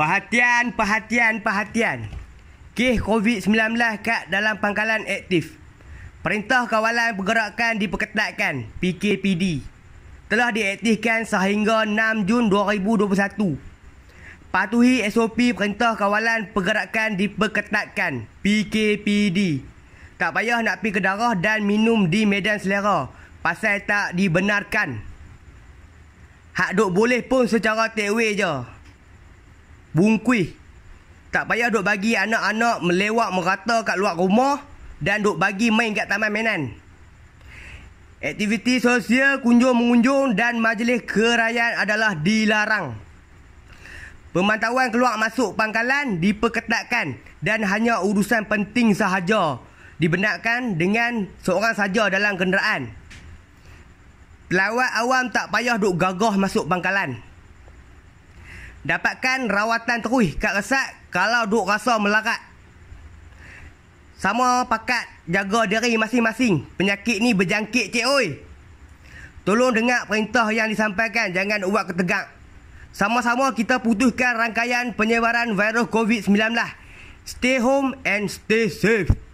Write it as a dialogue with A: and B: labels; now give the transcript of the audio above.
A: Perhatian, perhatian, perhatian. Kes COVID-19 kat dalam pangkalan aktif. Perintah kawalan pergerakan diperketatkan, PKPD. Telah diaktifkan sehingga 6 Jun 2021. Patuhi SOP Perintah Kawalan Pergerakan Diperketatkan, PKPD. Tak payah nak pergi ke darah dan minum di medan selera. Pasal tak dibenarkan. Hak duk boleh pun secara take away je bungkui. Tak payah duk bagi anak-anak melewat merata kat luar rumah dan duk bagi main kat taman mainan. Aktiviti sosial kunjung-mengunjung dan majlis kerayaan adalah dilarang. Pemantauan keluar masuk pangkalan diperketatkan dan hanya urusan penting sahaja dibenarkan dengan seorang sahaja dalam kenderaan. Pelawat awam tak payah duk gagah masuk pangkalan. Dapatkan rawatan terus kat resat kalau duk rasa melarat. Sama pakat jaga diri masing-masing. Penyakit ni berjangkit cik oi. Tolong dengar perintah yang disampaikan. Jangan buat ketegak. Sama-sama kita putuskan rangkaian penyebaran virus COVID-19. Stay home and stay safe.